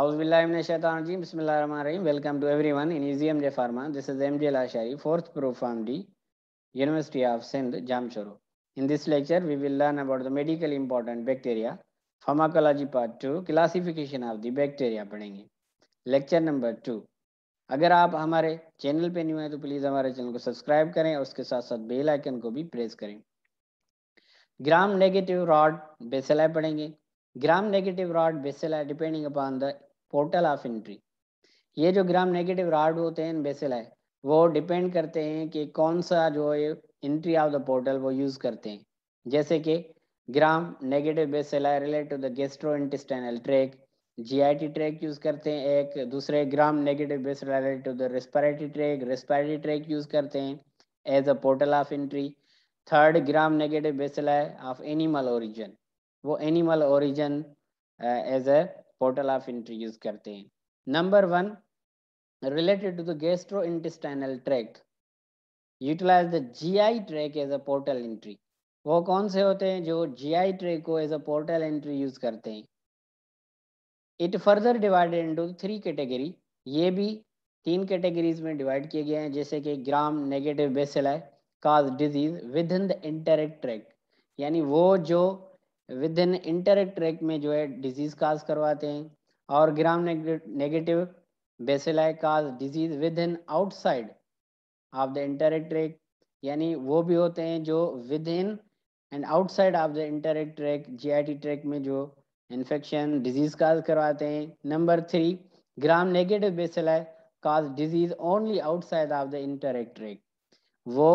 औज बिल्लाजी बिस्मिल welcome to everyone in easy M J pharma this is M J Lashari fourth prof आम D university of Sindh Jamshoro in this lecture we will learn about the medical important bacteria pharmacology part two classification of the bacteria पढ़ेंगे lecture number two अगर आप हमारे channel पर new हैं तो please हमारे channel को सब्सक्राइब करें और उसके साथ साथ बेलाइकन को भी प्रेस करें ग्राम नेगेटिव रॉड बेसलाय पढ़ेंगे gram negative rod bacilli depending upon the portal of entry ये जो ग्राम नेगेटिव रॉड होते हैं बेसिल है वो डिपेंड करते हैं कि कौन सा जो है एंट्री ऑफ द पोर्टल वो यूज़ करते हैं जैसे कि ग्राम नेगेटिव है related to the gastrointestinal tract GIT tract use करते हैं एक दूसरे ग्राम नेगेटिव है related to the respiratory tract respiratory tract use करते हैं as a portal of entry third gram negative है ऑफ एनिमल ओरिजिन वो animal origin as a portal of entry use करते हैं number one related to the gastro the tract utilize the G I tract as a portal entry वो कौन से होते हैं जो जी आई ट्रेक को as a portal entry use करते हैं it further divided into three category ये भी तीन कैटेगरीज में डिवाइड किए गए हैं जैसे कि gram negative bacilli cause disease within the enteric tract यानी वो जो विद इन इंटरेक्ट ट्रैक में जो है डिजीज काज करवाते हैं और gram negative bacilli cause disease within outside of the enteric tract यानी वो भी होते हैं जो within and outside of the enteric tract T tract में जो इन्फेक्शन डिजीज काज करवाते हैं number three gram negative bacilli cause disease only outside of the enteric tract वो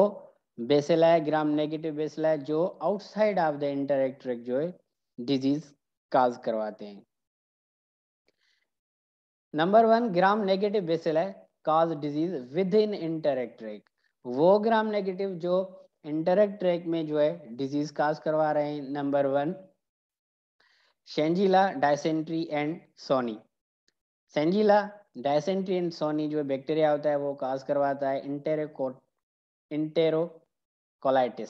बेसल है ग्राम नेगेटिव बेसल है जो आउटसाइड ऑफ द इंटरएक्ट जो है डिजीज काज करवाते हैं number one gram negative bacilli है काज डिजीज विद इन इंटरएक्ट वो ग्राम नेगेटिव जो इंटरएक्ट में जो है डिजीज काज करवा रहे हैं number one shigella dysentery and sonnei shigella dysentery and sonnei जो बैक्टीरिया होता है वो काज करवाता है इंटेरेकोट इंटेरो कोलाइटिस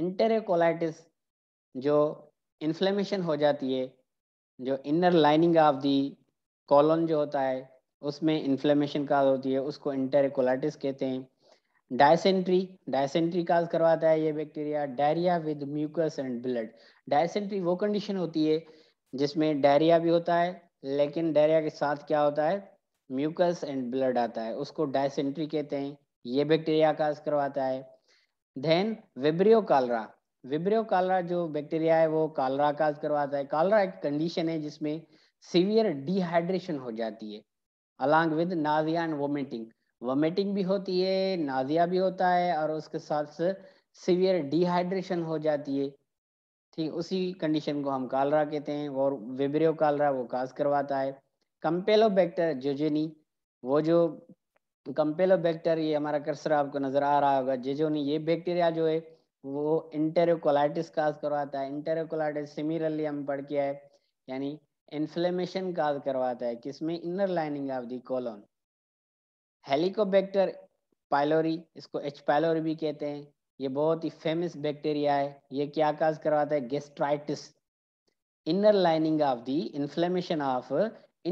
इंटेरेकोलाइटिस जो इन्फ्लेमेशन हो जाती है जो inner lining of the colon जो होता है उसमें इन्फ्लेमेशन काज होती है उसको इंटेरिकोलाइटिस कहते हैं डायसेंट्री डायसेंट्री काज करवाता है ये bacteria diarrhoea with mucus and blood dysentery वो कंडीशन होती है जिसमें डायरिया भी होता है लेकिन डायरिया के साथ क्या होता है म्यूकस एंड ब्लड आता है उसको डायसेंट्री कहते हैं ये बैक्टीरिया काज करवाता है then vibrio cholera vibrio cholera जो बैक्टीरिया है वो कालरा काज करवाता है कालरा एक कंडीशन है जिसमें सीवियर डिहाइड्रेशन हो जाती है along with nausea and vomiting vomiting भी होती है नाजिया भी होता है और उसके साथ सीवियर डिहाइड्रेशन हो जाती है ठीक उसी कंडीशन को हम कालरा कहते हैं और विब्रियो कालरा वो काज करवाता है कंपेलो बैक्टर जोजेनी वो जो कंपेलो बैक्टेरिया ये हमारा कर्सर आपको नजर आ रहा होगा नहीं ये बैक्टीरिया जो है वो इंटेरोकोलाइटिस काज करवाता है इंटेरोकोलाइटिस सिमिलरली हम पढ़ किया है यानी इन्फ्लेमेशन काज करवाता है किसमें inner lining of the colon helicobacter pylori इसको एच पाइलोरी भी कहते हैं ये बहुत ही फेमस बैक्टीरिया है ये क्या काज करवाता है gastritis inner lining of the inflammation of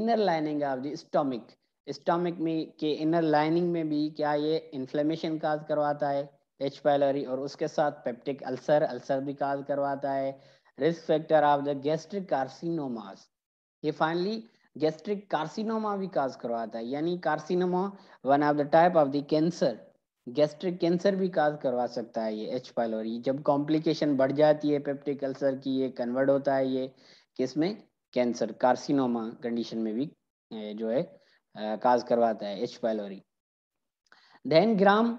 inner lining of the stomach stomach में के इनर लाइनिंग में भी क्या ये इन्फ्लेमेशन काज करवाता है एच पैलोरी और उसके साथ पेप्टिक अल्सर अल्सर भी काज करवाता है risk factor of the gastric carcinomas ये फाइनली गैस्ट्रिक कार्सिनोमा भी काज करवाता है यानी carcinoma one of the type of the cancer gastric cancer भी काज करवा सकता है ये एच पैलोरी जब कॉम्प्लिकेशन बढ़ जाती है पेप्टिक अल्सर की ये कन्वर्ट होता है ये किसमें कैंसर कार्सिनोमा कंडीशन में भी जो है काज करवाता है H pylori then gram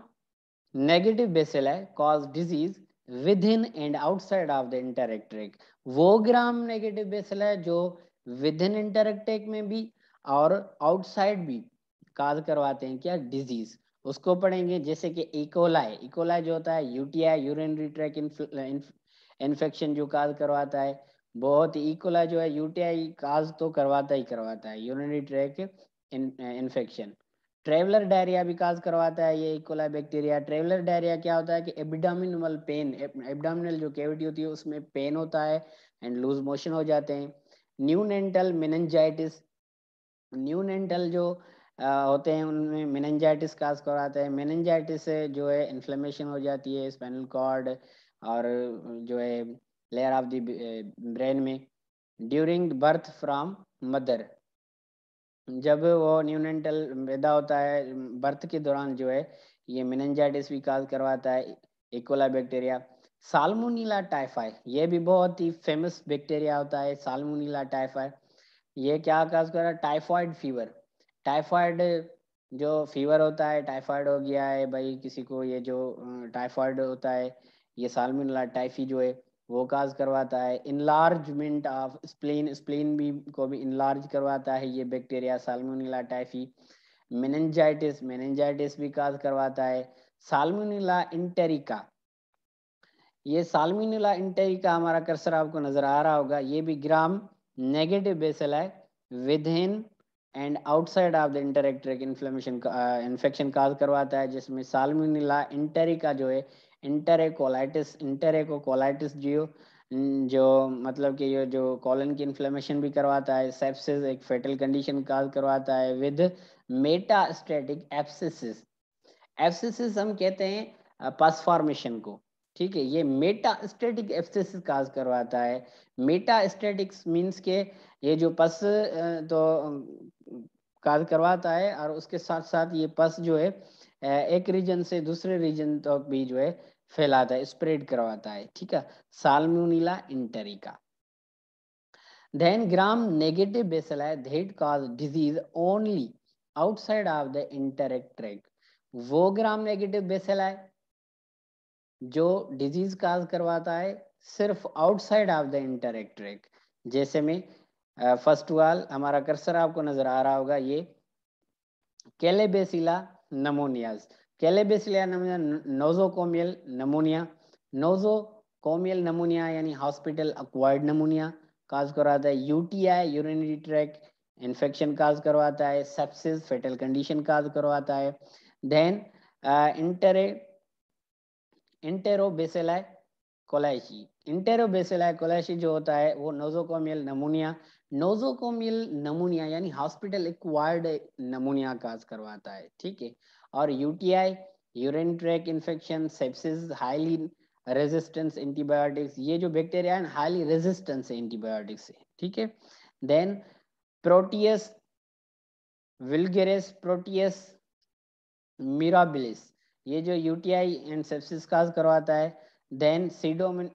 negative bacilli है cause disease within and outside of the enteric वो ग्राम नेगेटिव बेसिल है जो विद इन इंटरक्ट्रिक में भी और आउटसाइड भी काज करवाते हैं क्या डिजीज उसको पढ़ेंगे जैसे कि इकोलाई e. E coli e. जो होता है यूटीआई यूरिन ट्रैक इन्फेक्शन जो काज करवाता है बहुत इकोलाई e. जो है यूटीआई काज तो करवाता ही करवाता है urinary tract infection traveller diarrhoea भी काज करवाता है ये इकोला बैक्टीरिया ट्रेवलर डायरिया क्या होता है कि एबडामिनल पेन एबडामिनल जो कैविटी होती है उसमें पेन होता है एंड लूज मोशन हो जाते हैं neonatal meningitis neonatal जो आ, uh, होते हैं उनमें मिनंजाइटिस काज करवाता है मिनंजाइटिस से जो है इन्फ्लेमेशन हो जाती है स्पाइनल कॉर्ड और जो है लेयर ऑफ द ब्रेन में ड्यूरिंग बर्थ फ्रॉम मदर जब वो न्यूनेंटल पैदा होता है बर्थ के दौरान जो है ये मिनजाइटिस भी काज करवाता है इकोला बैक्टीरिया साल्मोनीला टाइफाई ये भी बहुत ही फेमस बैक्टीरिया होता है साल्मोनीला टाइफाइड ये क्या काज कर रहा है टाइफाइड फीवर टाइफाइड जो फीवर होता है टाइफाइड हो गया है भाई किसी को ये जो टाइफाइड होता है ये सालमोनीला टाइफी जो है वो काज करवाता है इनलार्जमेंट ऑफ स्प्लेन स्प्लेन भी को भी इनलार्ज करवाता है ये bacteria salmonella typhi meningitis meningitis भी काज करवाता है साल्मोनिला इंटेरिका ये साल्मिनुला इंटेरिका हमारा कर्सर आपको नजर आ रहा होगा ये भी ग्राम नेगेटिव बेसल है within and outside of the enteric inflammation infection cause करवाता है जिसमें साल्मिनुला इंटेरिका जो है इंटरकोलाइटिस इंटरेकोकोलाइटिस जियो जो मतलब कि ये जो कॉलन की इन्फ्लेमेशन भी करवाता है सेप्सिस एक फेटल कंडीशन काज करवाता है विद मेटास्टेटिक एप्सिसिस एप्सिसिस हम कहते हैं पस फॉर्मेशन को ठीक है ये मेटास्टेटिक एप्सिसिस काज करवाता है मेटास्टेटिक्स मींस के ये जो पस तो काज करवाता है और उसके साथ साथ ये पस जो है एक रीजन से दूसरे रीजन तक तो भी जो है फैलाता है स्प्रेड करवाता है ठीक है salmonella then gram negative bacilli है that cause disease only outside of the enteric tract वो ग्राम नेगेटिव बेसल है जो डिजीज काज करवाता है सिर्फ outside of the enteric tract जैसे में फर्स्ट ऑल हमारा कर्सर आपको नजर आ रहा होगा ये klebsiella pneumonias pneumonias. Klebsiella pneumonia nosocomial pneumonia nosocomial pneumonia यानी हॉस्पिटल अक्वायर्ड नमोनिया काज करवाता है UTI urinary tract infection cause करवाता है सेप्सिस फेटल कंडीशन काज करवाता है देन इंटरे इंटेरोबेसिलाई कोलाइशी इंटेरो कोलाइशी जो होता है वो नोजोकोमियल नमूनिया नोजोकोमियल नमूनिया यानी हॉस्पिटल एक्वायर्ड नमूनिया काज करवाता है ठीक है और UTI urine tract infection sepsis highly resistance antibiotics ये जो बैक्टीरिया है हाईली रेजिस्टेंस है एंटीबायोटिक्स से ठीक है then proteus vulgaris proteus mirabilis ये जो यूटीआई एंड सेप्सिस काज करवाता है देन सीडोमिन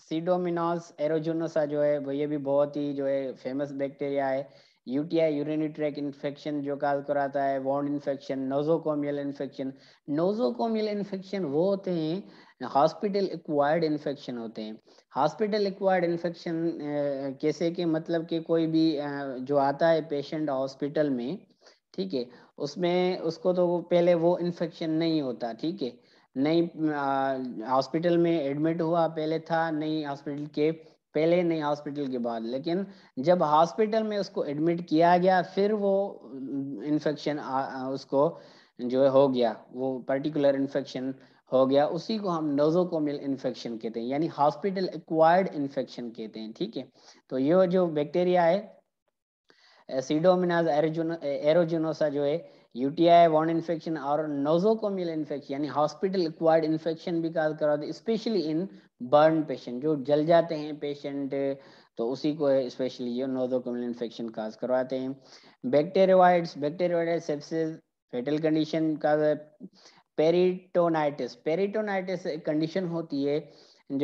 सीडोमिनोस एरोजोनोसा जो है वो ये भी बहुत ही जो है फेमस बैक्टीरिया है यूटीआई यूरिनरी ट्रैक इन्फेक्शन जो काल कराता है wound infection nosocomial infection nosocomial infection वो होते हैं हॉस्पिटल एक्वायर्ड इन्फेक्शन होते हैं हॉस्पिटल एक्वायर्ड इन्फेक्शन कैसे के मतलब कि कोई भी जो आता है पेशेंट हॉस्पिटल में ठीक है उसमें उसको तो पहले वो इन्फेक्शन नहीं होता ठीक है नहीं हॉस्पिटल में एडमिट हुआ पहले था नहीं हॉस्पिटल के पहले नहीं हॉस्पिटल के बाद लेकिन जब हॉस्पिटल में उसको एडमिट किया गया फिर वो इन्फेक्शन उसको जो है हो गया वो पर्टिकुलर इन्फेक्शन हो गया उसी को हम नोजोकोमिल इन्फेक्शन कहते हैं यानी हॉस्पिटल एक्वायर्ड इन्फेक्शन कहते हैं ठीक है तो ये जो बैक्टीरिया है सीडोमिनाज एरोजोनोसा जो है यूटीआई वॉन्ड इन्फेक्शन और नोजोकोमियल इन्फेक्शन यानी हॉस्पिटल एक्वायर्ड इन्फेक्शन भी cause they especially in burn patient जो जल जाते हैं पेशेंट तो उसी को स्पेशली ये नोजोकोमियल इन्फेक्शन काज करवाते हैं bacteroides bacteroides sepsis fatal condition का पेरिटोनाइटिस पेरिटोनाइटिस कंडीशन होती है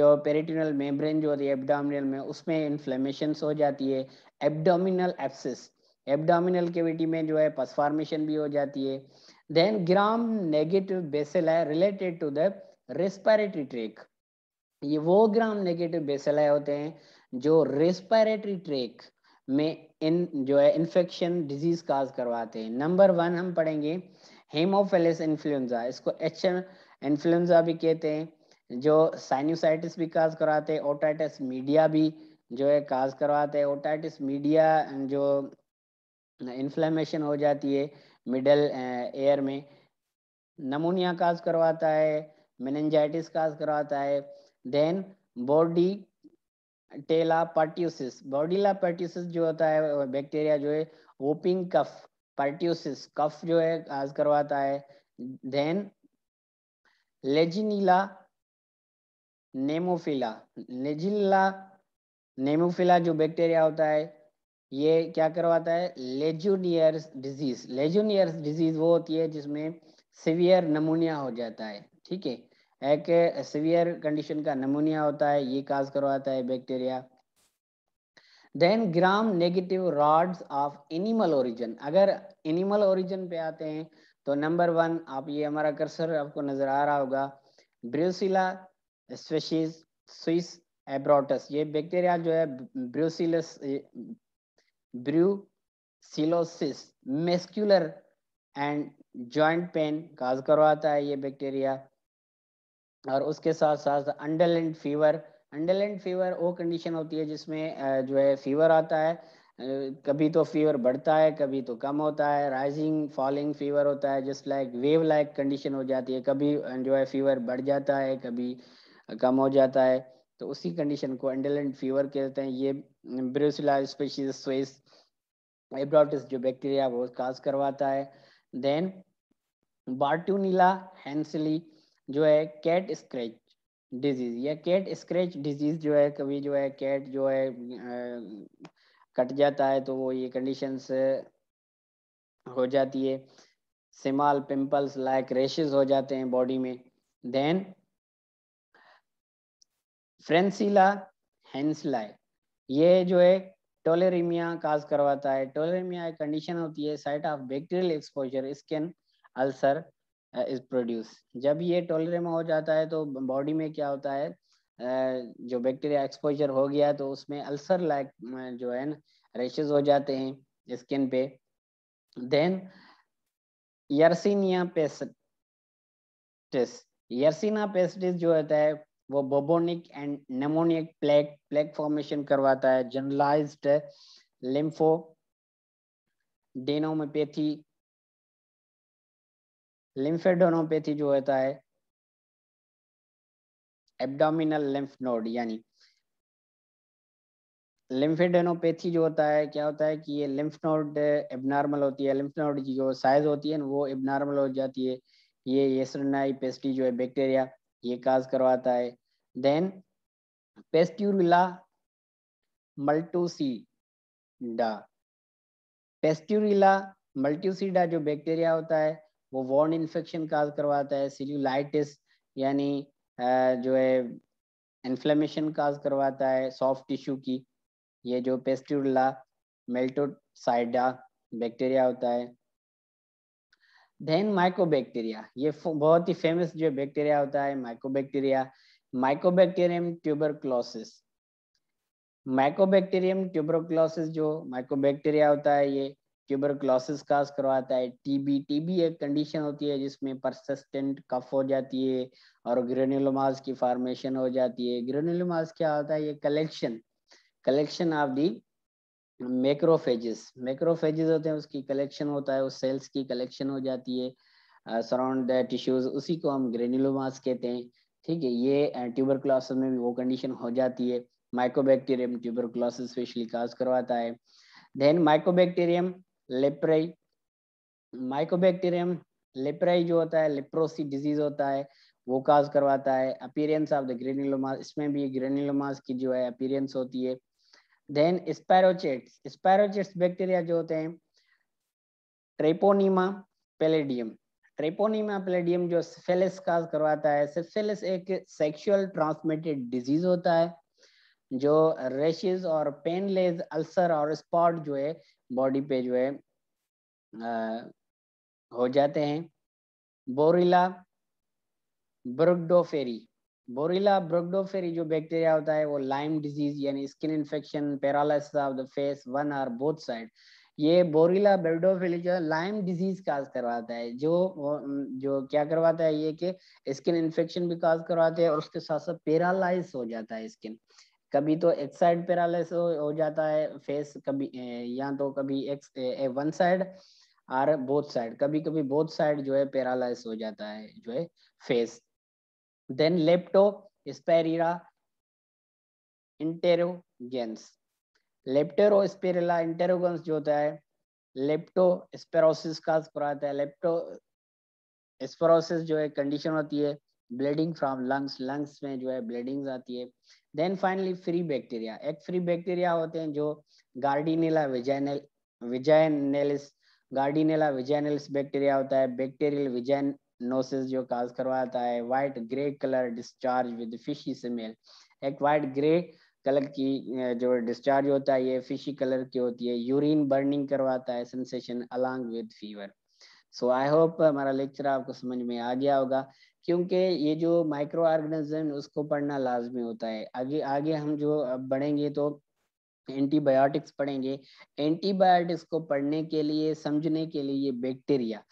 जो पेरिटोनल मेम्ब्रेन जो होती है एब्डामिनल में उसमें इन्फ्लेमेशन हो जाती है एब्डोमिनल एप्सिस एबडामिनल केविटी में जो है पस फॉर्मेशन भी हो जाती है देन ग्राम नेगेटिव बेसल है related to the respiratory tract ये वो ग्राम नेगेटिव बेसल होते हैं जो रेस्पायरेटरी ट्रेक में इन जो है इन्फेक्शन डिजीज काज करवाते हैं नंबर वन हम पढ़ेंगे हेमोफेलिस इन्फ्लुएंजा इसको एच इन्फ्लुएंजा भी कहते हैं जो साइनोसाइटिस भी काज करवाते हैं ओटाइटिस मीडिया भी जो है काज करवाते हैं ओटाइटिस मीडिया जो इन्फ्लेमेशन हो जाती है मिडल एयर में नमोनिया काज करवाता है मेनजाइटिस काज करवाता है देन बॉडी टेला पार्ट्यूसिस बॉडीला पार्ट्यूसिस जो होता है बैक्टीरिया जो है ओपिंग कफ पार्टियोसिस कफ जो है काज करवाता है देन लेजिनीला नेमोफिला लेजिला नेमोफिला जो बैक्टीरिया होता है ये क्या करवाता है लेजूनियर्स डिजीज लेजूनियर्स डिजीज वो होती है जिसमें सिवियर नमूनिया हो जाता है ठीक है एक सिवियर कंडीशन का नमूनिया होता है ये काज करवाता है bacteria then gram negative rods of animal origin अगर एनिमल ओरिजिन पे आते हैं तो नंबर वन आप ये हमारा कर्सर आपको नजर आ रहा होगा ब्रूसिला स्पेशीज स्विस एब्रोटस ये बैक्टीरिया जो है brucella brucellosis muscular and joint pain cause करवाता है ये बैक्टीरिया और उसके साथ साथ अंडरलैंड फीवर अंडरलैंड फीवर वो कंडीशन होती है जिसमें जो है फीवर आता है कभी तो फीवर बढ़ता है कभी तो कम होता है राइजिंग फॉलिंग फीवर होता है just like wave like condition हो जाती है कभी जो है फीवर बढ़ जाता है कभी कम हो जाता है तो उसी कंडीशन को एंडलेंट फीवर कहते हैं ये ब्रोसिला स्पेशीज स्वेस जो बैक्टीरिया वो काज करवाता है देन बार्टूनीला हैंसली जो है कैट स्क्रैच डिजीज या कैट स्क्रैच डिजीज जो है कभी जो है कैट जो है कट जाता है तो वो ये कंडीशंस हो जाती है सिमाल पिंपल्स लाइक रेशेज हो जाते हैं बॉडी में देन फ्रेंसिला हेंसलाई ये जो है टोलेरिमिया काज करवाता है टोलेरिमिया एक कंडीशन होती है site of bacterial exposure skin ulcer is produce जब ये टोलेरिमा हो जाता है तो बॉडी में क्या होता है uh, जो बैक्टीरिया एक्सपोजर हो गया तो उसमें अल्सर लाइक uh, जो है ना रेशेज हो जाते हैं स्किन पे then Yersinia pestis Yersinia pestis जो होता है वो bubonic and pneumonic plague plague formation करवाता है जनरलाइज्ड लिम्फो डेनोमोपैथी लिम्फेडोनोपैथी जो होता है एब्डोमिनल लिम्फ नोड यानी लिम्फेडेनोपैथी जो होता है क्या होता है कि ये लिम्फ नोड एबनॉर्मल होती है लिम्फ नोड की जो साइज होती है ना वो एबनॉर्मल हो जाती है ये येसरनाई पेस्टी जो है बैक्टीरिया ये काज करवाता है Then Pesturilla multucida. Pesturilla multucida जो बैक्टीरिया होता है वो वॉर्न इन्फेक्शन काज करवाता है सिल्यूलाइटिस यानी जो है इन्फ्लेमेशन काज करवाता है सॉफ्ट टिश्यू की ये जो पेस्ट्यूला मेल्टोसाइडा बैक्टीरिया होता है देन माइकोबैक्टीरिया ये बहुत ही फेमस जो बैक्टीरिया होता है mycobacteria Mycobacterium tuberculosis Mycobacterium tuberculosis जो माइकोबैक्टीरिया होता है ये ट्यूबरक्लोसिस काज करवाता है टीबी टीबी एक कंडीशन होती है जिसमें परसिस्टेंट कफ हो जाती है और ग्रेन्युलोमास की फॉर्मेशन हो जाती है ग्रेन्युलोमास क्या होता है ये collection collection of the macrophages macrophages होते हैं उसकी कलेक्शन होता है उस सेल्स की कलेक्शन हो जाती है सराउंड द टिश्यूज उसी को हम ग्रेन्युलोमास कहते हैं ठीक है ये ट्यूबर क्लासेस में भी वो कंडीशन हो जाती है Mycobacterium tuberculosis specially cause करवाता है then Mycobacterium leprae Mycobacterium leprae जो होता है लेप्रोसी डिजीज होता है वो काज करवाता है अपीरेंस ऑफ द ग्रेन्युलोमास इसमें भी ग्रेन्युलोमास की जो है अपीरेंस होती है देन स्पैरोचेट्स स्पैरोचेट्स बैक्टीरिया जो होते हैं ट्रेपोनीमा पेलेडियम ट्रेपोनी में प्लेडियम जो सिफिलिस काज करवाता है सिफिलिस एक सेक्सुअल ट्रांसमिटेड डिजीज होता है जो रेशेज और पेनलेस अल्सर और स्पॉट जो है बॉडी पे जो है आ, हो जाते हैं बोरिला ब्रुगडोफेरी बोरिला ब्रुगडोफेरी जो बैक्टीरिया होता है वो लाइम डिजीज यानी skin infection paralysis of the face one और बोथ साइड ये बोरिला बेर्डोफिलिजा लाइम डिजीज काज करवाता है जो जो क्या करवाता है ये कि स्किन इन्फेक्शन भी काज करवाते हैं और उसके साथ साथ पेरालाइज हो जाता है स्किन कभी तो एक साइड पेरालाइज हो, जाता है फेस कभी या तो कभी एक, ए, वन साइड और बोथ साइड कभी कभी बोथ साइड जो है पेरालाइज हो जाता है जो है face then Leptospira interrogans Leptospira interrogans जो होता है लेप्टो स्पेरोसिस का कराता है लेप्टो स्पेरोसिस जो है कंडीशन होती है ब्लीडिंग फ्रॉम लंग्स लंग्स में जो है ब्लीडिंग्स आती है देन फाइनली फ्री बैक्टीरिया एक फ्री बैक्टीरिया होते हैं जो गार्डिनेला विजाइनल विजाइनेलिस गार्डिनेला विजाइनलिस बैक्टीरिया होता है बैक्टीरियल विजाइनोसिस जो काज करवाता है white grey colour discharge with fishy smell एक वाइट ग्रे कलर की जो डिस्चार्ज होता है ये फिशी कलर की होती है यूरिन बर्निंग करवाता है sensation along with fever so I hope हमारा लेक्चर आपको समझ में आ गया होगा क्योंकि ये जो माइक्रो ऑर्गेनिज्म उसको पढ़ना लाजमी होता है आगे आगे हम जो बढ़ेंगे तो एंटीबायोटिक्स पढ़ेंगे एंटीबायोटिक्स को पढ़ने के लिए समझने के लिए बैक्टीरिया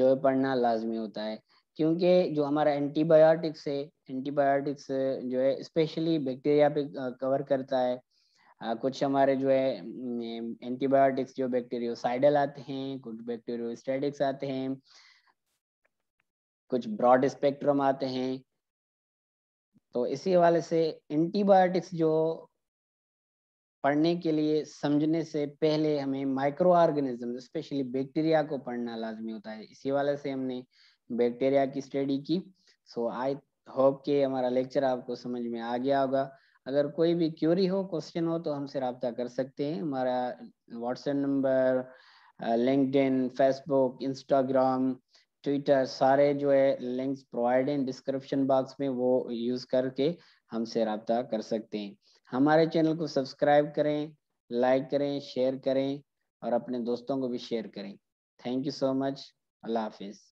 जो पढ़ना लाजमी होता है क्योंकि जो हमारा एंटीबायोटिक्स है एंटीबायोटिक्स जो है स्पेशली बैक्टीरिया पे कवर करता है कुछ हमारे जो है एंटीबायोटिक्स जो बैक्टीरियोसाइडल आते हैं कुछ बैक्टीरियोस्टेटिक्स आते हैं कुछ ब्रॉड स्पेक्ट्रम आते हैं तो इसी हवाले से एंटीबायोटिक्स जो पढ़ने के लिए समझने से पहले हमें माइक्रो ऑर्गेनिज्म स्पेशली बैक्टीरिया को पढ़ना लाजमी होता है इसी वाले से हमने बैक्टीरिया की स्टडी की सो आई होप के हमारा लेक्चर आपको समझ में आ गया होगा अगर कोई भी क्यूरी हो क्वेश्चन हो तो हमसे रबता कर सकते हैं हमारा WhatsApp number linked Facebook Instagram Twitter सारे जो है links provide in description box में वो यूज़ करके हमसे रबता कर सकते हैं हमारे चैनल को सब्सक्राइब करें लाइक करें शेयर करें और अपने दोस्तों को भी शेयर करें थैंक यू सो मच अल्लाह हाफिज़